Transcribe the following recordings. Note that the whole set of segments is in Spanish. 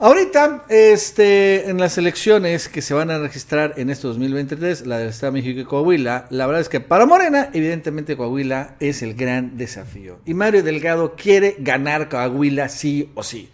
Ahorita, este, en las elecciones que se van a registrar en este 2023, la del Estado de México y Coahuila, la verdad es que para Morena, evidentemente Coahuila es el gran desafío. Y Mario Delgado quiere ganar Coahuila sí o sí.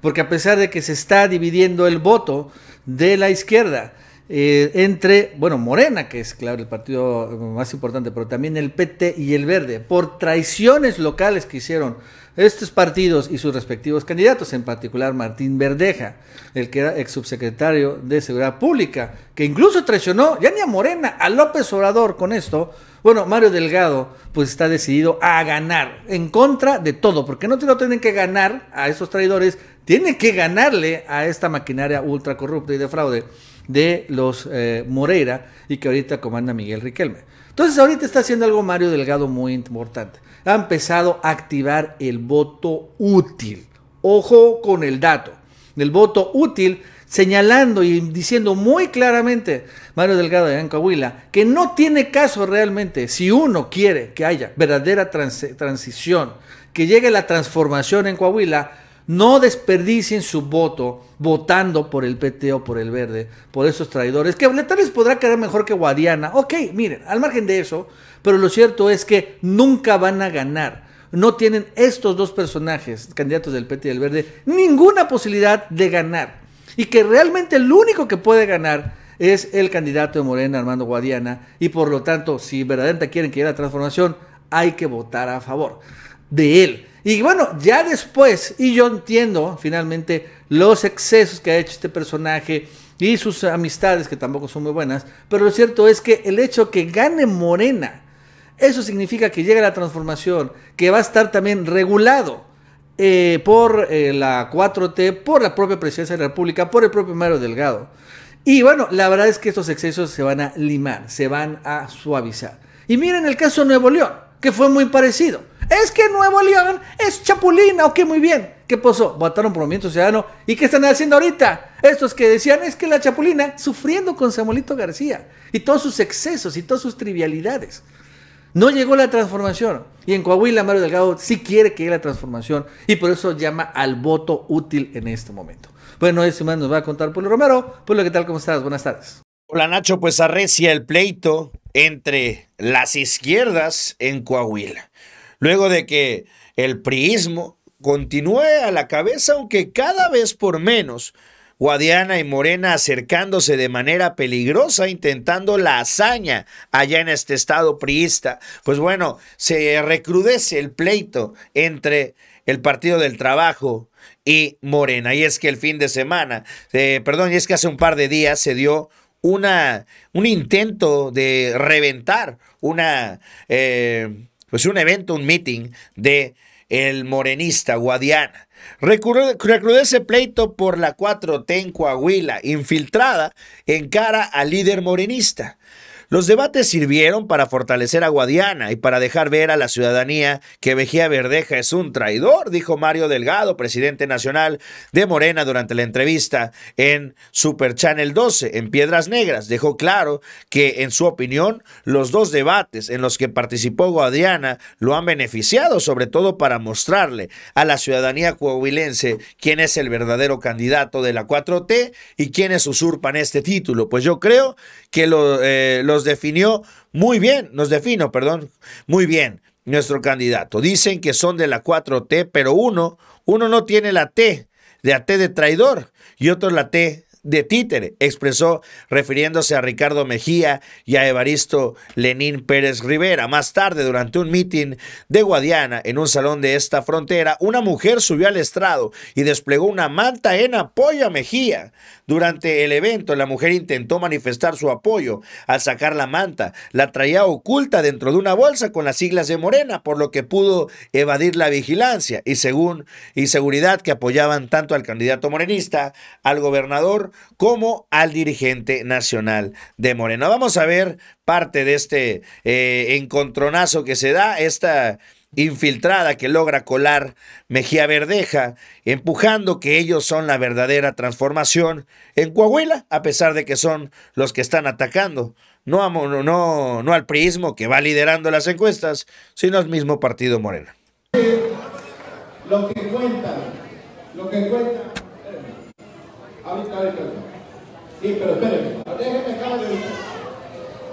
Porque a pesar de que se está dividiendo el voto de la izquierda, eh, entre, bueno, Morena, que es claro el partido más importante, pero también el PT y el Verde, por traiciones locales que hicieron estos partidos y sus respectivos candidatos, en particular Martín Verdeja, el que era ex subsecretario de Seguridad Pública, que incluso traicionó ya ni a Morena, a López Obrador con esto. Bueno, Mario Delgado pues está decidido a ganar en contra de todo, porque no tienen que ganar a esos traidores, tienen que ganarle a esta maquinaria ultra corrupta y de fraude de los eh, Moreira y que ahorita comanda Miguel Riquelme. Entonces ahorita está haciendo algo Mario Delgado muy importante. Ha empezado a activar el voto útil. Ojo con el dato. El voto útil señalando y diciendo muy claramente Mario Delgado de Coahuila que no tiene caso realmente si uno quiere que haya verdadera transición, que llegue la transformación en Coahuila, no desperdicien su voto votando por el PT o por el verde, por esos traidores, que les podrá quedar mejor que Guadiana. Ok, miren, al margen de eso, pero lo cierto es que nunca van a ganar. No tienen estos dos personajes, candidatos del PT y del verde, ninguna posibilidad de ganar. Y que realmente el único que puede ganar es el candidato de Morena, Armando Guadiana, y por lo tanto, si verdaderamente quieren que haya la transformación, hay que votar a favor de él. Y bueno, ya después, y yo entiendo finalmente los excesos que ha hecho este personaje y sus amistades, que tampoco son muy buenas, pero lo cierto es que el hecho que gane Morena, eso significa que llega la transformación, que va a estar también regulado eh, por eh, la 4T, por la propia presidencia de la República, por el propio Mario Delgado. Y bueno, la verdad es que estos excesos se van a limar, se van a suavizar. Y miren el caso Nuevo León, que fue muy parecido es que Nuevo León es chapulina, ok, muy bien. ¿Qué pasó? Votaron por Movimiento Ciudadano. ¿Y qué están haciendo ahorita? Estos que decían es que la chapulina sufriendo con Samuelito García y todos sus excesos y todas sus trivialidades. No llegó la transformación. Y en Coahuila, Mario Delgado sí quiere que llegue la transformación y por eso llama al voto útil en este momento. Bueno, eso más nos va a contar Pueblo Romero. Pablo, ¿qué tal? ¿Cómo estás? Buenas tardes. Hola Nacho, pues arrecia el pleito entre las izquierdas en Coahuila luego de que el priismo continúe a la cabeza, aunque cada vez por menos, Guadiana y Morena acercándose de manera peligrosa, intentando la hazaña allá en este estado priista. Pues bueno, se recrudece el pleito entre el Partido del Trabajo y Morena. Y es que el fin de semana, eh, perdón, y es que hace un par de días se dio una, un intento de reventar una... Eh, pues un evento, un meeting de el morenista Guadiana. Recrudece pleito por la 4T en Coahuila, infiltrada en cara al líder morenista. Los debates sirvieron para fortalecer a Guadiana y para dejar ver a la ciudadanía que Vejía Verdeja es un traidor, dijo Mario Delgado, presidente nacional de Morena durante la entrevista en Super Channel 12 en Piedras Negras. Dejó claro que, en su opinión, los dos debates en los que participó Guadiana lo han beneficiado, sobre todo para mostrarle a la ciudadanía coahuilense quién es el verdadero candidato de la 4T y quiénes usurpan este título. Pues yo creo que eh, los nos definió muy bien, nos defino, perdón, muy bien nuestro candidato. Dicen que son de la 4T, pero uno, uno no tiene la T, de la T de traidor y otro la T de títere, expresó refiriéndose a Ricardo Mejía y a Evaristo Lenín Pérez Rivera. Más tarde, durante un mitin de Guadiana en un salón de esta frontera, una mujer subió al estrado y desplegó una manta en apoyo a Mejía. Durante el evento, la mujer intentó manifestar su apoyo al sacar la manta. La traía oculta dentro de una bolsa con las siglas de Morena, por lo que pudo evadir la vigilancia y según y seguridad que apoyaban tanto al candidato morenista, al gobernador como al dirigente nacional de Morena. Vamos a ver parte de este eh, encontronazo que se da, esta infiltrada que logra colar Mejía Verdeja, empujando que ellos son la verdadera transformación en Coahuila, a pesar de que son los que están atacando. No, no, no al priismo que va liderando las encuestas, sino al mismo partido Morena. Lo que cuenta, lo que ahí, Sí, pero espérenme, déjenme claro,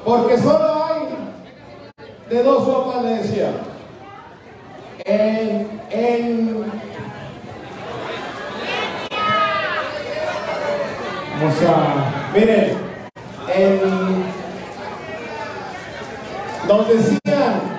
Porque solo hay de dos sopas, le decía. En, en... O sea, miren, en... donde decían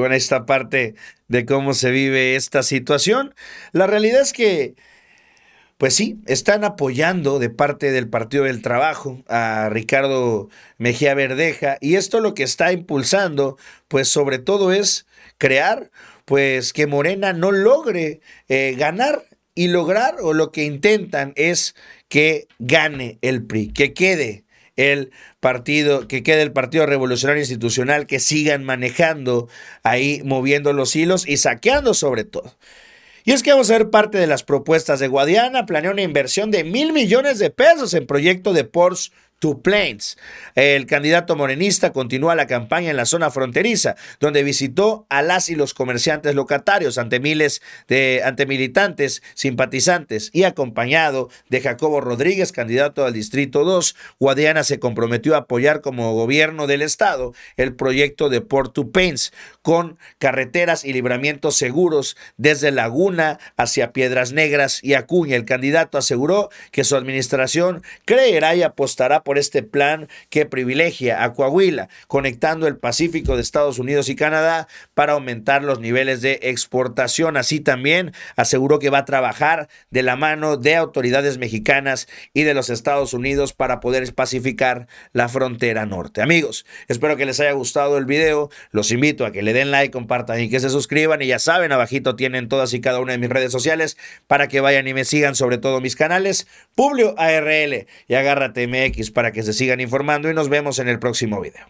Bueno, en esta parte de cómo se vive esta situación. La realidad es que, pues sí, están apoyando de parte del Partido del Trabajo a Ricardo Mejía Verdeja y esto lo que está impulsando, pues sobre todo es crear, pues que Morena no logre eh, ganar y lograr o lo que intentan es que gane el PRI, que quede el partido, que quede el Partido Revolucionario Institucional, que sigan manejando ahí, moviendo los hilos y saqueando sobre todo. Y es que vamos a ver parte de las propuestas de Guadiana. Planea una inversión de mil millones de pesos en proyecto de Porsche to El candidato morenista continúa la campaña en la zona fronteriza, donde visitó a las y los comerciantes locatarios ante miles de ante militantes, simpatizantes y acompañado de Jacobo Rodríguez, candidato al distrito 2. Guadiana se comprometió a apoyar como gobierno del estado el proyecto de Port to con carreteras y libramientos seguros desde Laguna hacia Piedras Negras y Acuña. El candidato aseguró que su administración creerá y apostará por por este plan que privilegia a Coahuila, conectando el Pacífico de Estados Unidos y Canadá para aumentar los niveles de exportación. Así también aseguró que va a trabajar de la mano de autoridades mexicanas y de los Estados Unidos para poder pacificar la frontera norte. Amigos, espero que les haya gustado el video. Los invito a que le den like, compartan y que se suscriban. Y ya saben, abajito tienen todas y cada una de mis redes sociales para que vayan y me sigan, sobre todo mis canales. Publio ARL y Agárrate MX para que se sigan informando y nos vemos en el próximo video.